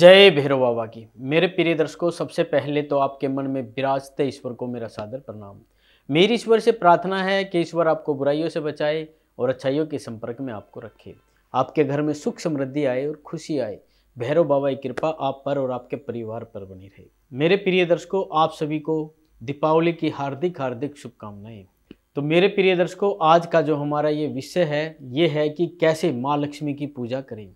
जय भैरव बाबा की मेरे प्रिय दर्शकों सबसे पहले तो आपके मन में विराजते ईश्वर को मेरा सादर प्रणाम मेरी ईश्वर से प्रार्थना है कि ईश्वर आपको बुराइयों से बचाए और अच्छाइयों के संपर्क में आपको रखे आपके घर में सुख समृद्धि आए और खुशी आए भैरव बाबा की कृपा आप पर और आपके परिवार पर बनी रहे मेरे प्रिय दर्शकों आप सभी को दीपावली की हार्दिक हार्दिक शुभकामनाएं तो मेरे प्रिय दर्शकों आज का जो हमारा ये विषय है ये है कि कैसे माँ लक्ष्मी की पूजा करें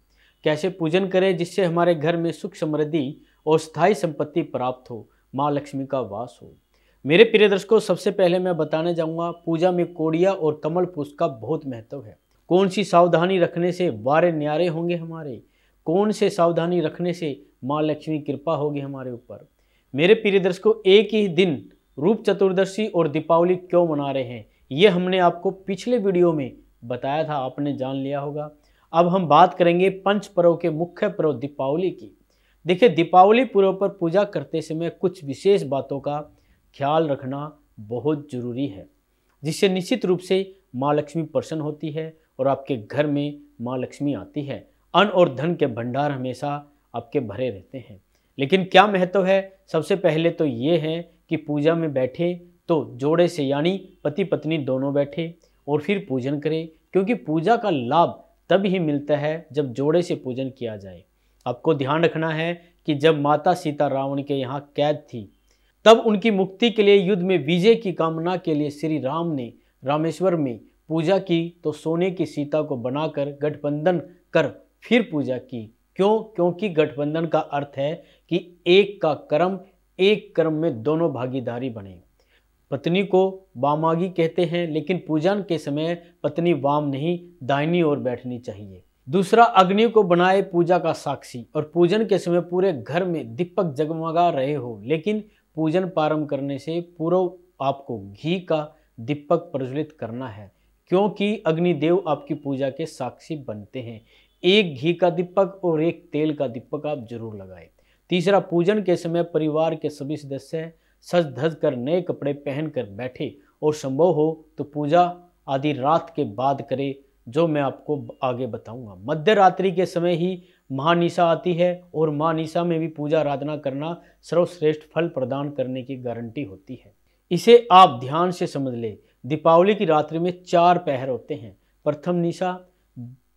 कैसे पूजन करें जिससे हमारे घर में सुख समृद्धि और स्थायी संपत्ति प्राप्त हो माँ लक्ष्मी का वास हो मेरे प्रिय दर्शकों सबसे पहले मैं बताने जाऊँगा पूजा में कोड़िया और कमल पुष्प का बहुत महत्व है कौन सी सावधानी रखने से वारे न्यारे होंगे हमारे कौन से सावधानी रखने से माँ लक्ष्मी कृपा होगी हमारे ऊपर मेरे प्रिय दर्शकों एक ही दिन रूप चतुर्दशी और दीपावली क्यों मना रहे हैं ये हमने आपको पिछले वीडियो में बताया था आपने जान लिया होगा अब हम बात करेंगे पंच पर्व के मुख्य पर्व दीपावली की देखिए दीपावली पर्व पर पूजा करते समय कुछ विशेष बातों का ख्याल रखना बहुत ज़रूरी है जिससे निश्चित रूप से माँ लक्ष्मी प्रसन्न होती है और आपके घर में माँ लक्ष्मी आती है अन्न और धन के भंडार हमेशा आपके भरे रहते हैं लेकिन क्या महत्व है सबसे पहले तो ये है कि पूजा में बैठे तो जोड़े से यानी पति पत्नी दोनों बैठे और फिर पूजन करें क्योंकि पूजा का लाभ तब ही मिलता है जब जोड़े से पूजन किया जाए आपको ध्यान रखना है कि जब माता सीता रावण के यहाँ कैद थी तब उनकी मुक्ति के लिए युद्ध में विजय की कामना के लिए श्री राम ने रामेश्वर में पूजा की तो सोने की सीता को बनाकर गठबंधन कर फिर पूजा की क्यों क्योंकि गठबंधन का अर्थ है कि एक का कर्म एक कर्म में दोनों भागीदारी बने पत्नी को वामागी कहते हैं लेकिन पूजन के समय पत्नी वाम नहीं दाहिनी ओर बैठनी चाहिए दूसरा अग्नि को बनाए पूजा का साक्षी और पूजन के समय पूरे घर में दीपक जगमगा रहे हो लेकिन पूजन प्रारंभ करने से पूर्व आपको घी का दीपक प्रज्वलित करना है क्योंकि अग्निदेव आपकी पूजा के साक्षी बनते हैं एक घी का दीपक और एक तेल का दीपक आप जरूर लगाएं तीसरा पूजन के समय परिवार के सभी सदस्य सज धज कर नए कपड़े पहन कर बैठे और संभव हो तो पूजा आदि रात के बाद करें जो मैं आपको आगे बताऊंगा मध्य रात्रि के समय ही महानिशा आती है और महानिशा में भी पूजा आराधना करना सर्वश्रेष्ठ फल प्रदान करने की गारंटी होती है इसे आप ध्यान से समझ ले दीपावली की रात्रि में चार पहर होते हैं प्रथम निशा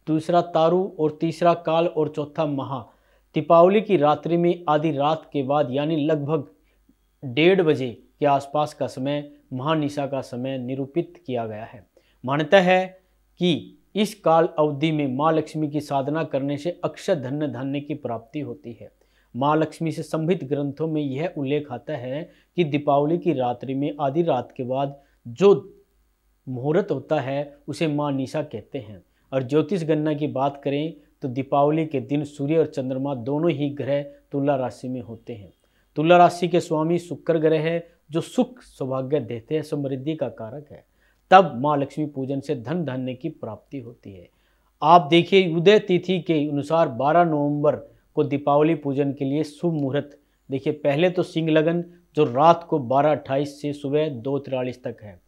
दूसरा तारू और तीसरा काल और चौथा महा दीपावली की रात्रि में आधी रात के बाद यानी लगभग डेढ़ बजे के आसपास का समय महानिशा का समय निरूपित किया गया है मान्यता है कि इस काल अवधि में माँ लक्ष्मी की साधना करने से अक्षर धन्य धन्य की प्राप्ति होती है माँ लक्ष्मी से संभित ग्रंथों में यह उल्लेख आता है कि दीपावली की रात्रि में आधी रात के बाद जो मुहूर्त होता है उसे माँ निशा कहते हैं और ज्योतिष गणना की बात करें तो दीपावली के दिन सूर्य और चंद्रमा दोनों ही ग्रह तुला राशि में होते हैं तुला राशि के स्वामी शुक्र ग्रह है जो सुख सौभाग्य देते हैं समृद्धि का कारक है तब माँ लक्ष्मी पूजन से धन धान्य की प्राप्ति होती है आप देखिए उदय तिथि के अनुसार 12 नवंबर को दीपावली पूजन के लिए शुभ मुहूर्त देखिए पहले तो सिंह लगन जो रात को बारह अट्ठाईस से सुबह दो तिरालीस तक है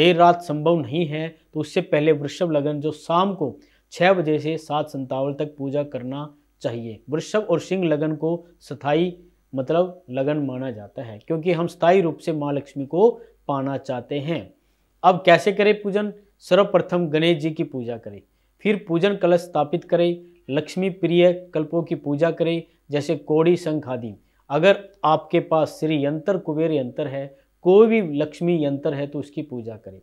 देर रात संभव नहीं है तो उससे पहले वृषभ लगन जो शाम को छः बजे से सात संतावन तक पूजा करना चाहिए वृषभ और सिंह लगन को सथाई मतलब लगन माना जाता है क्योंकि हम स्थायी रूप से माँ लक्ष्मी को पाना चाहते हैं अब कैसे करें पूजन सर्वप्रथम गणेश जी की पूजा करें फिर पूजन कलश स्थापित करें लक्ष्मी प्रिय कल्पों की पूजा करें जैसे कोड़ी शंख आदि अगर आपके पास श्री यंत्र कुबेर यंत्र है कोई भी लक्ष्मी यंत्र है तो उसकी पूजा करें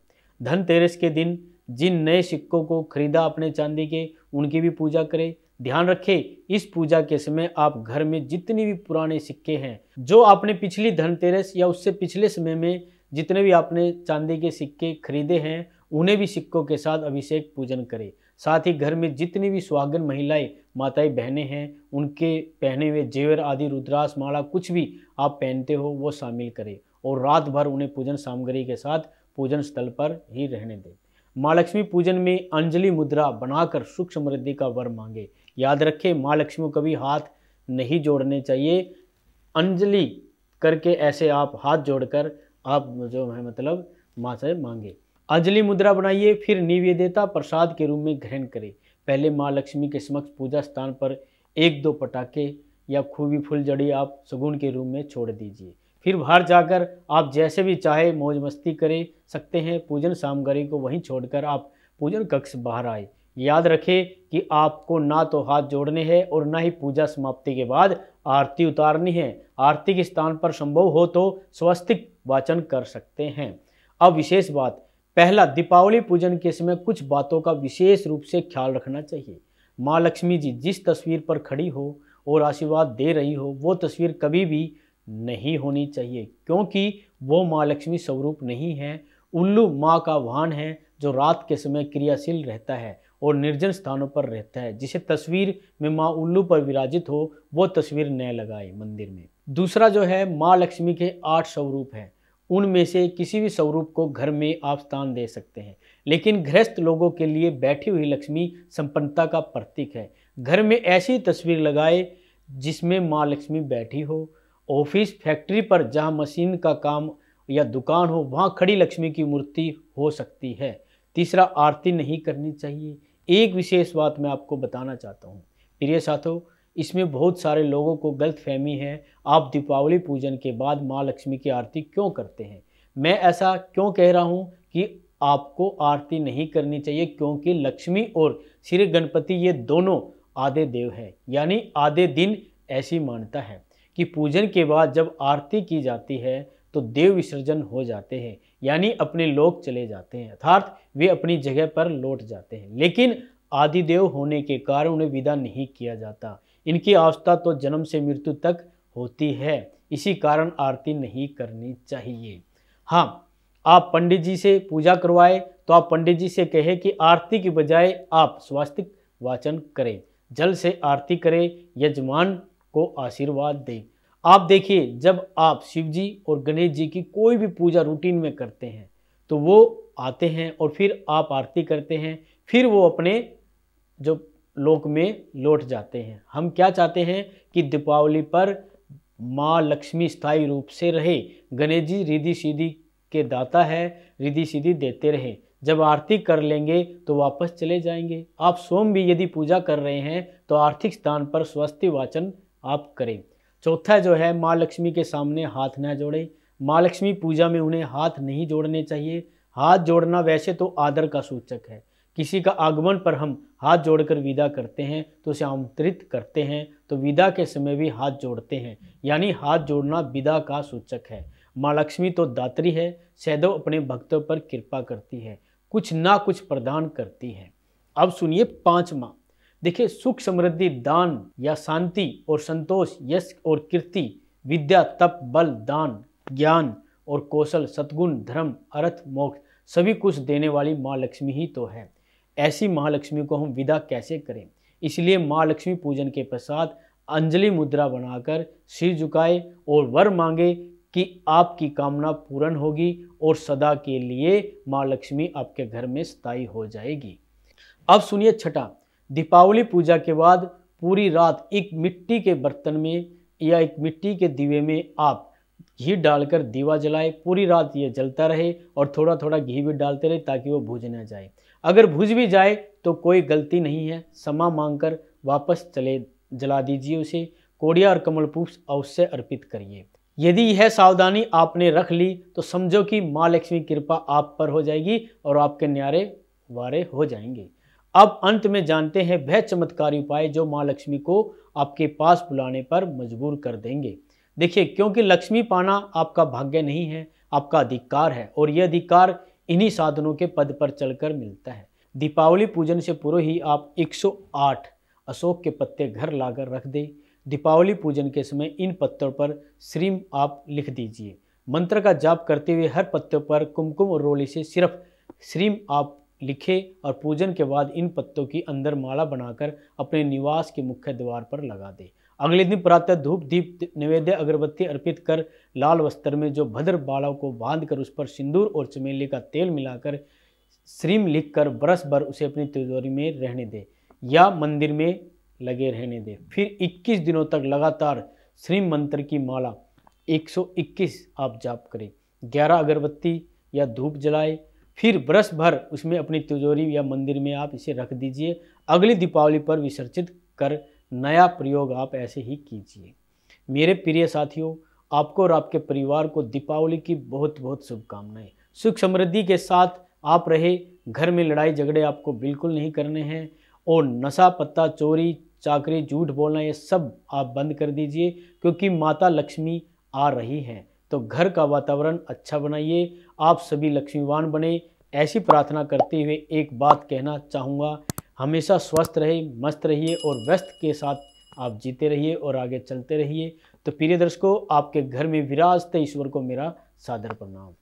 धनतेरस के दिन जिन नए सिक्कों को खरीदा अपने चांदी के उनकी भी पूजा करें ध्यान रखें इस पूजा के समय आप घर में जितने भी पुराने सिक्के हैं जो आपने पिछली धनतेरस या उससे पिछले समय में जितने भी आपने चांदी के सिक्के खरीदे हैं उन्हें भी सिक्कों के साथ अभिषेक पूजन करें साथ ही घर में जितनी भी सुहागन महिलाएं माताएं बहनें हैं उनके पहने हुए जेवर आदि रुद्रास माला कुछ भी आप पहनते हो वो शामिल करें और रात भर उन्हें पूजन सामग्री के साथ पूजन स्थल पर ही रहने दें माँ लक्ष्मी पूजन में अंजलि मुद्रा बनाकर सुख समृद्धि का वर मांगे याद रखें माँ लक्ष्मी को कभी हाथ नहीं जोड़ने चाहिए अंजलि करके ऐसे आप हाथ जोड़कर आप जो है मतलब माँ से मांगे अंजलि मुद्रा बनाइए फिर निवेदिता प्रसाद के रूप में ग्रहण करें पहले माँ लक्ष्मी के समक्ष पूजा स्थान पर एक दो पटाखे या खूबी फुलझड़ी आप सगुन के रूप में छोड़ दीजिए फिर बाहर जाकर आप जैसे भी चाहे मौज मस्ती करें सकते हैं पूजन सामग्री को वहीं छोड़कर आप पूजन कक्ष बाहर आए याद रखें कि आपको ना तो हाथ जोड़ने हैं और ना ही पूजा समाप्ति के बाद आरती उतारनी है आरती के स्थान पर संभव हो तो स्वस्तिक वाचन कर सकते हैं अब विशेष बात पहला दीपावली पूजन के समय कुछ बातों का विशेष रूप से ख्याल रखना चाहिए माँ लक्ष्मी जी जिस तस्वीर पर खड़ी हो और आशीर्वाद दे रही हो वो तस्वीर कभी भी नहीं होनी चाहिए क्योंकि वो माँ लक्ष्मी स्वरूप नहीं है उल्लू माँ का वाहन है जो रात के समय क्रियाशील रहता है और निर्जन स्थानों पर रहता है जिसे तस्वीर में माँ उल्लू पर विराजित हो वो तस्वीर न लगाए मंदिर में दूसरा जो है माँ लक्ष्मी के आठ स्वरूप हैं उनमें से किसी भी स्वरूप को घर में आप स्थान दे सकते हैं लेकिन गृहस्थ लोगों के लिए बैठी हुई लक्ष्मी संपन्नता का प्रतीक है घर में ऐसी तस्वीर लगाए जिसमें माँ लक्ष्मी बैठी हो ऑफिस फैक्ट्री पर जहाँ मशीन का काम या दुकान हो वहाँ खड़ी लक्ष्मी की मूर्ति हो सकती है तीसरा आरती नहीं करनी चाहिए एक विशेष बात मैं आपको बताना चाहता हूँ प्रिय साथों इसमें बहुत सारे लोगों को गलत फहमी है आप दीपावली पूजन के बाद माँ लक्ष्मी की आरती क्यों करते हैं मैं ऐसा क्यों कह रहा हूँ कि आपको आरती नहीं करनी चाहिए क्योंकि लक्ष्मी और श्री गणपति ये दोनों आधे देव हैं यानी आधे दिन ऐसी मान्यता है कि पूजन के बाद जब आरती की जाती है तो देव विसर्जन हो जाते हैं यानी अपने लोग चले जाते हैं अर्थात वे अपनी जगह पर लौट जाते हैं लेकिन आदिदेव होने के कारण उन्हें विदा नहीं किया जाता इनकी अवस्था तो जन्म से मृत्यु तक होती है इसी कारण आरती नहीं करनी चाहिए हाँ आप पंडित जी से पूजा करवाए तो आप पंडित जी से कहे कि आरती की बजाय आप स्वास्तिक वाचन करें जल से आरती करें यजमान को आशीर्वाद दें आप देखिए जब आप शिव जी और गणेश जी की कोई भी पूजा रूटीन में करते हैं तो वो आते हैं और फिर आप आरती करते हैं फिर वो अपने जो लोक में लौट जाते हैं हम क्या चाहते हैं कि दीपावली पर माँ लक्ष्मी स्थायी रूप से रहे गणेश जी रिधि सीधी के दाता है रिधि सीधी देते रहे जब आरती कर लेंगे तो वापस चले जाएंगे आप सोम भी यदि पूजा कर रहे हैं तो आर्थिक स्थान पर स्वस्थ वाचन आप करें चौथा जो है माँ लक्ष्मी के सामने हाथ ना जोड़ें माँ लक्ष्मी पूजा में उन्हें हाथ नहीं जोड़ने चाहिए हाथ जोड़ना वैसे तो आदर का सूचक है किसी का आगमन पर हम हाथ जोड़कर विदा करते हैं तो उसे आमंत्रित करते हैं तो विदा के समय भी हाथ जोड़ते हैं यानी हाथ जोड़ना विदा का सूचक है माँ लक्ष्मी तो दात्री है सैदव अपने भक्तों पर कृपा करती है कुछ ना कुछ प्रदान करती है अब सुनिए पाँच माँ देखिए सुख समृद्धि दान या शांति और संतोष यश और कीर्ति विद्या तप बल दान ज्ञान और कौशल सद्गुण धर्म अर्थ मोक्ष सभी कुछ देने वाली माँ लक्ष्मी ही तो है ऐसी महालक्ष्मी को हम विदा कैसे करें इसलिए माँ लक्ष्मी पूजन के पश्चात अंजलि मुद्रा बनाकर सिर झुकाए और वर मांगे कि आपकी कामना पूर्ण होगी और सदा के लिए माँ लक्ष्मी आपके घर में स्थायी हो जाएगी अब सुनिए छठा दीपावली पूजा के बाद पूरी रात एक मिट्टी के बर्तन में या एक मिट्टी के दीवे में आप घी डालकर दीवा जलाएं पूरी रात ये जलता रहे और थोड़ा थोड़ा घी भी डालते रहे ताकि वो भूज ना जाए अगर भूज भी जाए तो कोई गलती नहीं है समा मांगकर वापस चले जला दीजिए उसे कोड़िया और कमल पुष्प अवश्य अर्पित करिए यदि यह सावधानी आपने रख ली तो समझो कि माँ लक्ष्मी कृपा आप पर हो जाएगी और आपके न्यारे वारे हो जाएंगे अब अंत में जानते हैं वह चमत्कारी उपाय जो माँ लक्ष्मी को आपके पास बुलाने पर मजबूर कर देंगे देखिए क्योंकि लक्ष्मी पाना आपका भाग्य नहीं है आपका अधिकार है और यह अधिकार इन्हीं साधनों के पद पर चलकर मिलता है दीपावली पूजन से पूर्व ही आप 108 अशोक के पत्ते घर लाकर रख दें दीपावली पूजन के समय इन पत्तों पर श्रीम आप लिख दीजिए मंत्र का जाप करते हुए हर पत्ते पर कुमकुम और रोली से सिर्फ श्रीम आप लिखे और पूजन के बाद इन पत्तों की अंदर माला बनाकर अपने निवास के मुख्य द्वार पर लगा दे अगले दिन प्रातः धूप दीप नैवेद्य अगरबत्ती अर्पित कर लाल वस्त्र में जो भद्र बालाओं को बांध कर उस पर सिंदूर और चमेली का तेल मिलाकर श्रीम लिख कर बरस भर उसे अपनी तिजोरी में रहने दे या मंदिर में लगे रहने दे फिर 21 दिनों तक लगातार श्रीम मंत्र की माला 121 आप जाप करें 11 अगरबत्ती या धूप जलाएं फिर वर्ष भर उसमें अपनी तिजोरी या मंदिर में आप इसे रख दीजिए अगली दीपावली पर विसर्जित कर नया प्रयोग आप ऐसे ही कीजिए मेरे प्रिय साथियों आपको और आपके परिवार को दीपावली की बहुत बहुत शुभकामनाएं सुख समृद्धि के साथ आप रहे घर में लड़ाई झगड़े आपको बिल्कुल नहीं करने हैं और नशा पत्ता चोरी चाकरी झूठ बोलना ये सब आप बंद कर दीजिए क्योंकि माता लक्ष्मी आ रही है तो घर का वातावरण अच्छा बनाइए आप सभी लक्ष्मीवान बने ऐसी प्रार्थना करते हुए एक बात कहना चाहूँगा हमेशा स्वस्थ रहे मस्त रहिए और व्यस्त के साथ आप जीते रहिए और आगे चलते रहिए तो प्रिय दर्शकों आपके घर में विराजते ईश्वर को मेरा सादर प्रणाम